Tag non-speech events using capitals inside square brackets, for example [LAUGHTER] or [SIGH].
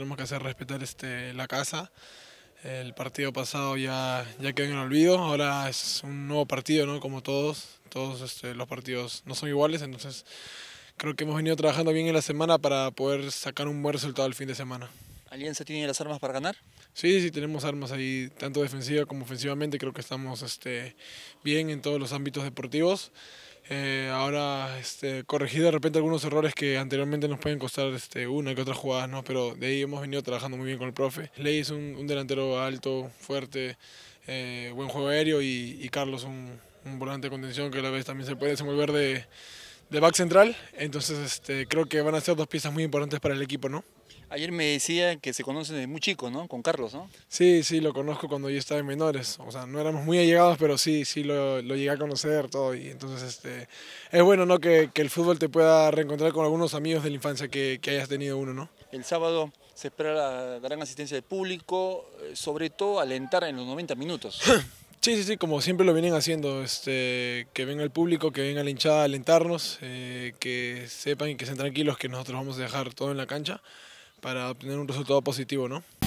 tenemos que hacer respetar este, la casa. El partido pasado ya, ya quedó en el olvido, ahora es un nuevo partido, Como todos, todos este, los partidos no son iguales, entonces creo que hemos venido trabajando bien en la semana para poder sacar un buen resultado el fin de semana. ¿Alianza tiene las armas para ganar? Sí, sí, tenemos armas ahí, tanto defensiva como ofensivamente. Creo que estamos este, bien en todos los ámbitos deportivos. Eh, ahora, este, corregir de repente algunos errores que anteriormente nos pueden costar este, una que otra jugada, ¿no? pero de ahí hemos venido trabajando muy bien con el profe. Ley es un, delantero alto, fuerte, eh, buen juego aéreo y, Carlos un, volante de contención que a la vez también se puede desenvolver de, back central. Entonces, este, creo que van a ser dos piezas muy importantes para el equipo, ¿no? Ayer me decía que se conocen desde muy chico, ¿no? Con Carlos, ¿no? Sí, sí, lo conozco cuando yo estaba en menores. O sea, no éramos muy allegados, pero sí, sí lo, lo llegué a conocer todo. Y entonces, este, es bueno, ¿no? Que, que, el fútbol te pueda reencontrar con algunos amigos de la infancia que, que hayas tenido uno, ¿no? El sábado se espera la gran asistencia del público, eh, sobre todo alentar en los 90 minutos. [LAUGHS] Sí, sí, sí, como siempre lo vienen haciendo, este, que venga el público, que venga la hinchada a alentarnos, eh, que sepan y que sean tranquilos que nosotros vamos a dejar todo en la cancha para obtener un resultado positivo, ¿no?